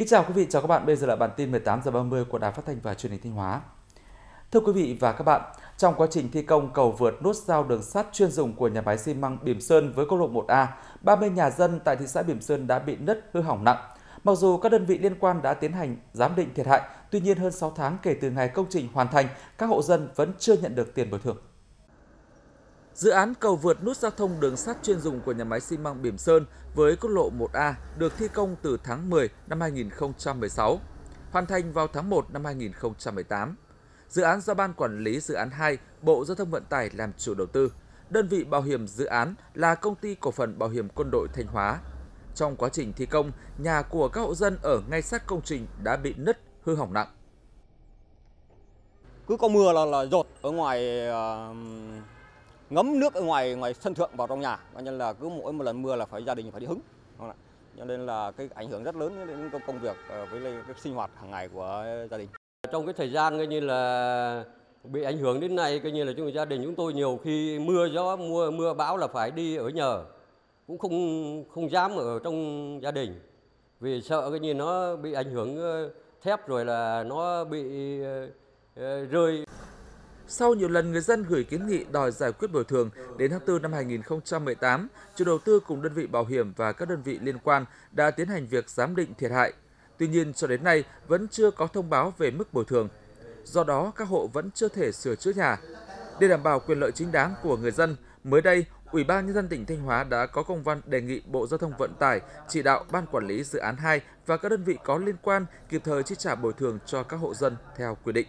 Kính chào quý vị, chào các bạn. Bây giờ là bản tin 18 giờ 30 của Đài Phát thanh và Truyền hình Thanh Hóa. Thưa quý vị và các bạn, trong quá trình thi công cầu vượt nút giao đường sắt chuyên dùng của nhà máy xi măng Bỉm Sơn với quốc lộ 1A, 30 nhà dân tại thị xã Bỉm Sơn đã bị nứt hư hỏng nặng. Mặc dù các đơn vị liên quan đã tiến hành giám định thiệt hại, tuy nhiên hơn 6 tháng kể từ ngày công trình hoàn thành, các hộ dân vẫn chưa nhận được tiền bồi thường. Dự án cầu vượt nút giao thông đường sắt chuyên dùng của nhà máy xi măng Bỉm Sơn với quốc lộ 1A được thi công từ tháng 10 năm 2016, hoàn thành vào tháng 1 năm 2018. Dự án do Ban Quản lý Dự án 2, Bộ Giao thông Vận tải làm chủ đầu tư. Đơn vị bảo hiểm dự án là Công ty Cổ phần Bảo hiểm Quân đội Thanh Hóa. Trong quá trình thi công, nhà của các hộ dân ở ngay sát công trình đã bị nứt, hư hỏng nặng. Cứ có mưa là, là dột ở ngoài uh ngấm nước ở ngoài ngoài sân thượng vào trong nhà cho nên là cứ mỗi một lần mưa là phải gia đình phải đi hứng cho nên là cái ảnh hưởng rất lớn đến công việc ờ, với cái sinh hoạt hàng ngày của gia đình trong cái thời gian coi như là bị ảnh hưởng đến này, coi như là chúng gia đình chúng tôi nhiều khi mưa gió mưa mưa bão là phải đi ở nhờ cũng không không dám ở trong gia đình vì sợ cái như nó bị ảnh hưởng ờ, thép rồi là nó bị ờ, rơi sau nhiều lần người dân gửi kiến nghị đòi giải quyết bồi thường, đến tháng 4 năm 2018, chủ đầu tư cùng đơn vị bảo hiểm và các đơn vị liên quan đã tiến hành việc giám định thiệt hại. Tuy nhiên cho đến nay vẫn chưa có thông báo về mức bồi thường. Do đó các hộ vẫn chưa thể sửa chữa nhà. Để đảm bảo quyền lợi chính đáng của người dân, mới đây Ủy ban nhân dân tỉnh Thanh Hóa đã có công văn đề nghị Bộ Giao thông Vận tải chỉ đạo ban quản lý dự án 2 và các đơn vị có liên quan kịp thời chi trả bồi thường cho các hộ dân theo quy định.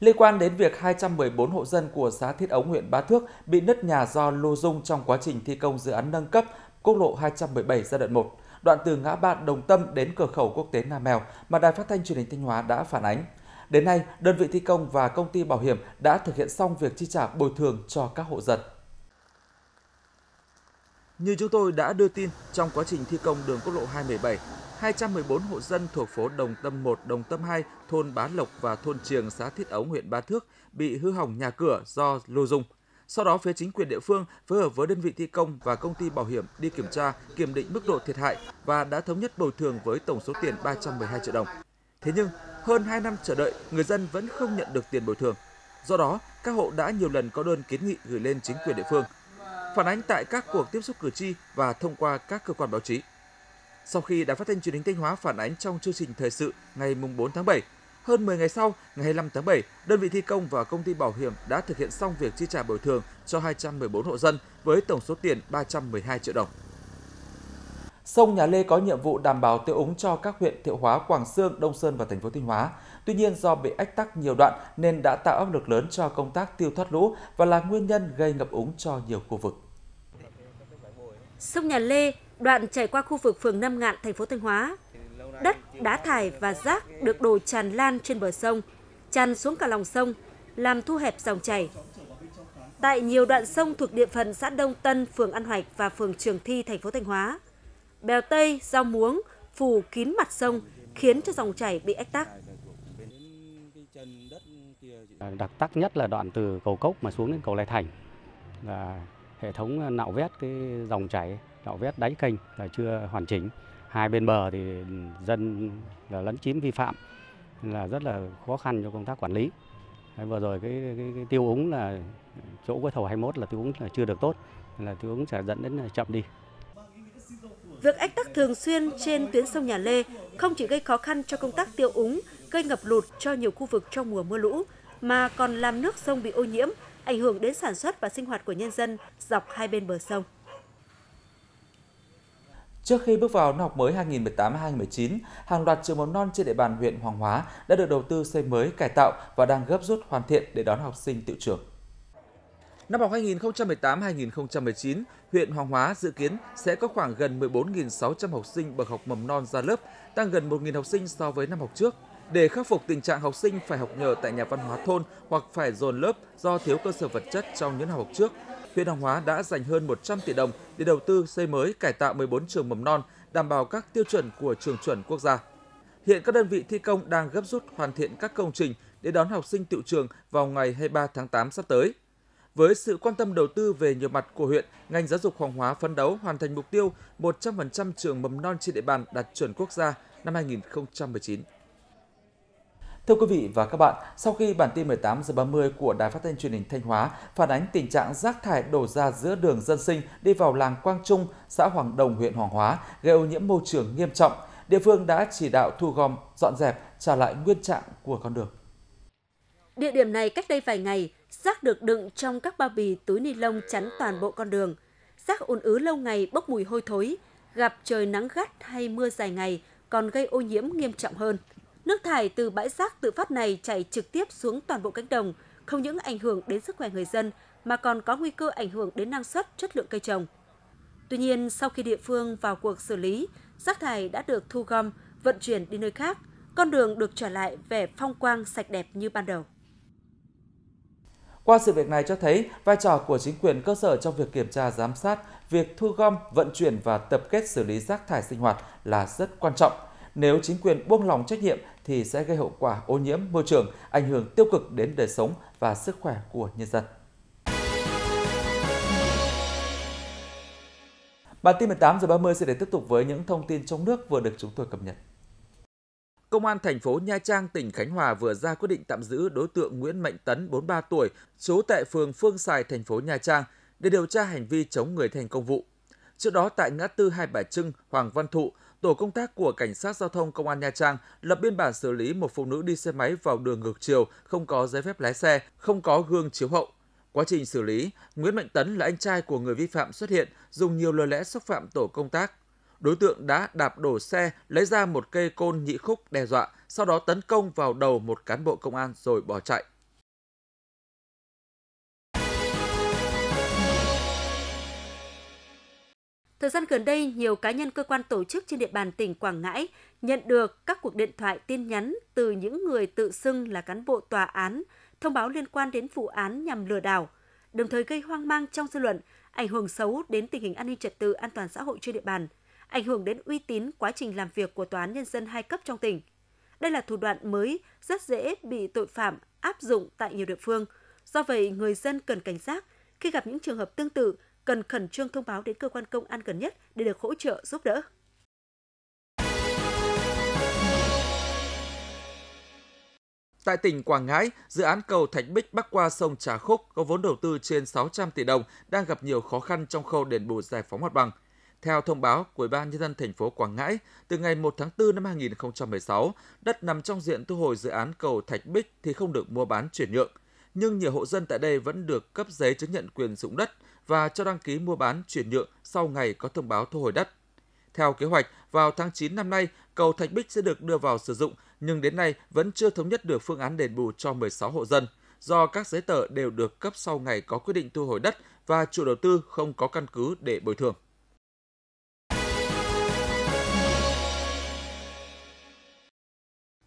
Liên quan đến việc 214 hộ dân của xã Thiết Ống huyện Bá Thước bị nứt nhà do lô dung trong quá trình thi công dự án nâng cấp quốc lộ 217 giai đoạn 1, đoạn từ ngã ba Đồng Tâm đến cửa khẩu quốc tế Nam Mèo mà Đài Phát thanh Truyền hình Thanh Hóa đã phản ánh. Đến nay, đơn vị thi công và công ty bảo hiểm đã thực hiện xong việc chi trả bồi thường cho các hộ dân. Như chúng tôi đã đưa tin, trong quá trình thi công đường quốc lộ 217, 214 hộ dân thuộc phố Đồng Tâm 1, Đồng Tâm 2, thôn Bá Lộc và thôn Triềng xã Thiết Ống huyện Ba Thước bị hư hỏng nhà cửa do lô dung. Sau đó, phía chính quyền địa phương phối hợp với đơn vị thi công và công ty bảo hiểm đi kiểm tra, kiểm định mức độ thiệt hại và đã thống nhất bồi thường với tổng số tiền 312 triệu đồng. Thế nhưng, hơn 2 năm chờ đợi, người dân vẫn không nhận được tiền bồi thường. Do đó, các hộ đã nhiều lần có đơn kiến nghị gửi lên chính quyền địa phương. Phản ánh tại các cuộc tiếp xúc cử tri và thông qua các cơ quan báo chí sau khi đã phát thanh truyền hình Thanh Hóa phản ánh trong chương trình thời sự ngày 4 tháng 7. Hơn 10 ngày sau, ngày 25 tháng 7, đơn vị thi công và công ty bảo hiểm đã thực hiện xong việc chi trả bồi thường cho 214 hộ dân với tổng số tiền 312 triệu đồng. Sông Nhà Lê có nhiệm vụ đảm bảo tiêu úng cho các huyện Thiệu Hóa, Quảng Sương, Đông Sơn và thành phố Thanh Hóa. Tuy nhiên do bị ách tắc nhiều đoạn nên đã tạo áp lực lớn cho công tác tiêu thoát lũ và là nguyên nhân gây ngập úng cho nhiều khu vực. Sông Nhà Lê đoạn chảy qua khu vực phường Nam Ngạn, thành phố Thanh Hóa. Đất, đá thải và rác được đổ tràn lan trên bờ sông, tràn xuống cả lòng sông, làm thu hẹp dòng chảy. Tại nhiều đoạn sông thuộc địa phận xã Đông Tân, phường An Hoạch và phường Trường Thi, thành phố Thanh Hóa, bèo tây, rau muống phủ kín mặt sông khiến cho dòng chảy bị ách tắc. Đặc tắc nhất là đoạn từ cầu Cốc mà xuống đến cầu Lai Thành là hệ thống nạo vét cái dòng chảy đạo vét đáy kênh là chưa hoàn chỉnh hai bên bờ thì dân là lấn chiếm vi phạm là rất là khó khăn cho công tác quản lý vừa rồi cái, cái, cái tiêu úng là chỗ của thầu 21 là tiêu úng là chưa được tốt là tiêu úng sẽ dẫn đến chậm đi Việc ách tắc thường xuyên trên tuyến sông Nhà Lê không chỉ gây khó khăn cho công tác tiêu úng, gây ngập lụt cho nhiều khu vực trong mùa mưa lũ, mà còn làm nước sông bị ô nhiễm, ảnh hưởng đến sản xuất và sinh hoạt của nhân dân dọc hai bên bờ sông. Trước khi bước vào năm học mới 2018-2019, hàng loạt trường mầm non trên địa bàn huyện Hoàng Hóa đã được đầu tư xây mới, cải tạo và đang gấp rút hoàn thiện để đón học sinh tiệu trường. Năm học 2018-2019, huyện Hoàng Hóa dự kiến sẽ có khoảng gần 14.600 học sinh bậc học mầm non ra lớp, tăng gần 1.000 học sinh so với năm học trước. Để khắc phục tình trạng học sinh phải học nhờ tại nhà văn hóa thôn hoặc phải dồn lớp do thiếu cơ sở vật chất trong những năm học trước, huyện Hoàng Hóa đã dành hơn 100 tỷ đồng để đầu tư xây mới cải tạo 14 trường mầm non, đảm bảo các tiêu chuẩn của trường chuẩn quốc gia. Hiện các đơn vị thi công đang gấp rút hoàn thiện các công trình để đón học sinh tiệu trường vào ngày 23 tháng 8 sắp tới. Với sự quan tâm đầu tư về nhiều mặt của huyện, ngành giáo dục Hoàng Hóa phấn đấu hoàn thành mục tiêu 100% trường mầm non trên địa bàn đạt chuẩn quốc gia năm 2019. Thưa quý vị và các bạn, sau khi bản tin 18 giờ 30 của Đài Phát thanh Truyền hình Thanh Hóa phản ánh tình trạng rác thải đổ ra giữa đường dân sinh đi vào làng Quang Trung, xã Hoàng Đồng, huyện Hoàng Hóa gây ô nhiễm môi trường nghiêm trọng, địa phương đã chỉ đạo thu gom, dọn dẹp, trả lại nguyên trạng của con đường. Địa điểm này cách đây vài ngày, rác được đựng trong các bao bì túi ni lông chắn toàn bộ con đường. Rác ùn ứ lâu ngày bốc mùi hôi thối, gặp trời nắng gắt hay mưa dài ngày còn gây ô nhiễm nghiêm trọng hơn. Nước thải từ bãi rác tự phát này chảy trực tiếp xuống toàn bộ cánh đồng, không những ảnh hưởng đến sức khỏe người dân mà còn có nguy cơ ảnh hưởng đến năng suất, chất lượng cây trồng. Tuy nhiên, sau khi địa phương vào cuộc xử lý, rác thải đã được thu gom, vận chuyển đi nơi khác, con đường được trở lại vẻ phong quang sạch đẹp như ban đầu. Qua sự việc này cho thấy vai trò của chính quyền cơ sở trong việc kiểm tra giám sát, việc thu gom, vận chuyển và tập kết xử lý rác thải sinh hoạt là rất quan trọng. Nếu chính quyền buông lỏng trách nhiệm thì sẽ gây hậu quả ô nhiễm môi trường, ảnh hưởng tiêu cực đến đời sống và sức khỏe của nhân dân. Bản tin 18 giờ 30 sẽ để tiếp tục với những thông tin trong nước vừa được chúng tôi cập nhật. Công an thành phố Nha Trang, tỉnh Khánh Hòa vừa ra quyết định tạm giữ đối tượng Nguyễn Mạnh Tấn, 43 tuổi, trú tại phường Phương Sài, thành phố Nha Trang để điều tra hành vi chống người thành công vụ. Trước đó tại ngã tư Hai Bà Trưng, Hoàng Văn Thụ, tổ công tác của cảnh sát giao thông công an Nha Trang lập biên bản xử lý một phụ nữ đi xe máy vào đường ngược chiều, không có giấy phép lái xe, không có gương chiếu hậu. Quá trình xử lý, Nguyễn Mạnh Tấn là anh trai của người vi phạm xuất hiện, dùng nhiều lời lẽ xúc phạm tổ công tác. Đối tượng đã đạp đổ xe, lấy ra một cây côn nhị khúc đe dọa, sau đó tấn công vào đầu một cán bộ công an rồi bỏ chạy. Thời gian gần đây, nhiều cá nhân cơ quan tổ chức trên địa bàn tỉnh Quảng Ngãi nhận được các cuộc điện thoại tin nhắn từ những người tự xưng là cán bộ tòa án, thông báo liên quan đến vụ án nhằm lừa đảo, đồng thời gây hoang mang trong dư luận, ảnh hưởng xấu đến tình hình an ninh trật tự an toàn xã hội trên địa bàn, ảnh hưởng đến uy tín quá trình làm việc của tòa án nhân dân hai cấp trong tỉnh. Đây là thủ đoạn mới rất dễ bị tội phạm áp dụng tại nhiều địa phương. Do vậy, người dân cần cảnh giác khi gặp những trường hợp tương tự cần khẩn trương thông báo đến cơ quan công an gần nhất để được hỗ trợ giúp đỡ. Tại tỉnh Quảng Ngãi, dự án cầu Thạch Bích bắc qua sông Trà Khúc có vốn đầu tư trên 600 tỷ đồng đang gặp nhiều khó khăn trong khâu đền bù giải phóng mặt bằng. Theo thông báo của Ủy ban nhân dân thành phố Quảng Ngãi, từ ngày 1 tháng 4 năm 2016, đất nằm trong diện thu hồi dự án cầu Thạch Bích thì không được mua bán chuyển nhượng nhưng nhiều hộ dân tại đây vẫn được cấp giấy chứng nhận quyền sử dụng đất và cho đăng ký mua bán chuyển nhượng sau ngày có thông báo thu hồi đất. Theo kế hoạch, vào tháng 9 năm nay, cầu Thạch Bích sẽ được đưa vào sử dụng, nhưng đến nay vẫn chưa thống nhất được phương án đền bù cho 16 hộ dân, do các giấy tờ đều được cấp sau ngày có quyết định thu hồi đất và chủ đầu tư không có căn cứ để bồi thường.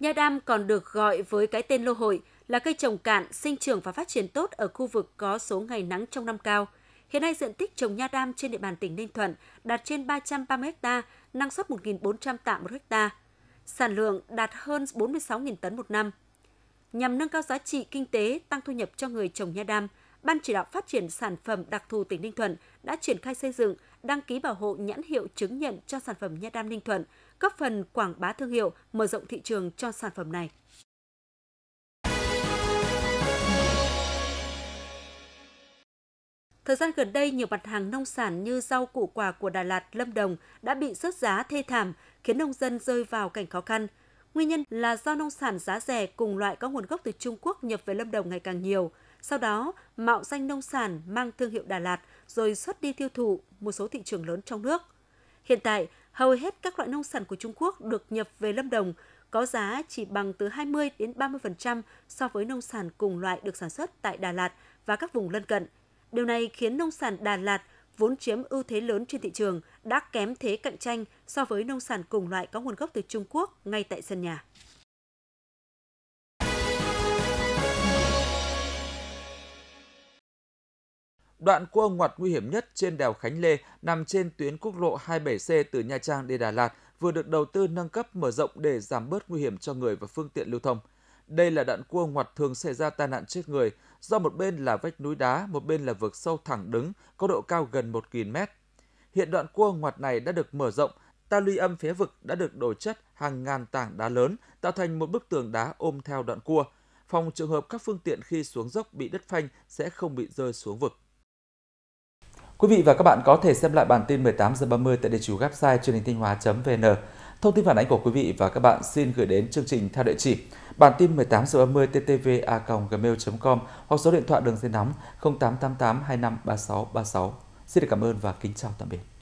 Nha Đam còn được gọi với cái tên lô hội là cây trồng cạn, sinh trưởng và phát triển tốt ở khu vực có số ngày nắng trong năm cao. Hiện nay diện tích trồng nha đam trên địa bàn tỉnh Ninh Thuận đạt trên 330 ha, năng suất 1.400 tạ một ha. Sản lượng đạt hơn 46.000 tấn một năm. Nhằm nâng cao giá trị kinh tế, tăng thu nhập cho người trồng nha đam, Ban chỉ đạo phát triển sản phẩm đặc thù tỉnh Ninh Thuận đã triển khai xây dựng, đăng ký bảo hộ nhãn hiệu chứng nhận cho sản phẩm nha đam Ninh Thuận, góp phần quảng bá thương hiệu, mở rộng thị trường cho sản phẩm này. Thời gian gần đây, nhiều mặt hàng nông sản như rau củ quả của Đà Lạt, Lâm Đồng đã bị rớt giá thê thảm, khiến nông dân rơi vào cảnh khó khăn. Nguyên nhân là do nông sản giá rẻ cùng loại có nguồn gốc từ Trung Quốc nhập về Lâm Đồng ngày càng nhiều. Sau đó, mạo danh nông sản mang thương hiệu Đà Lạt rồi xuất đi tiêu thụ một số thị trường lớn trong nước. Hiện tại, hầu hết các loại nông sản của Trung Quốc được nhập về Lâm Đồng có giá chỉ bằng từ 20 đến 30% so với nông sản cùng loại được sản xuất tại Đà Lạt và các vùng lân cận – Điều này khiến nông sản Đà Lạt vốn chiếm ưu thế lớn trên thị trường đã kém thế cạnh tranh so với nông sản cùng loại có nguồn gốc từ Trung Quốc ngay tại sân nhà. Đoạn cua ngoặt nguy hiểm nhất trên đèo Khánh Lê nằm trên tuyến quốc lộ 27C từ Nha Trang đi Đà Lạt vừa được đầu tư nâng cấp mở rộng để giảm bớt nguy hiểm cho người và phương tiện lưu thông – đây là đoạn cua ngoặt thường xảy ra tai nạn chết người, do một bên là vách núi đá, một bên là vực sâu thẳng đứng, có độ cao gần 1.000 mét. Hiện đoạn cua ngoặt này đã được mở rộng, ta luy âm phía vực đã được đổ chất hàng ngàn tảng đá lớn, tạo thành một bức tường đá ôm theo đoạn cua. Phòng trường hợp các phương tiện khi xuống dốc bị đất phanh sẽ không bị rơi xuống vực. Quý vị và các bạn có thể xem lại bản tin 18 giờ 30 tại địa chỉ website truyền hình thanh hóa.vn. Thông tin phản ánh của quý vị và các bạn xin gửi đến chương trình theo địa chỉ Bản tin 18 giờ 30 ttva.gmail.com hoặc số điện thoại đường dây nóng 0888 25 36 36. Xin được cảm ơn và kính chào tạm biệt.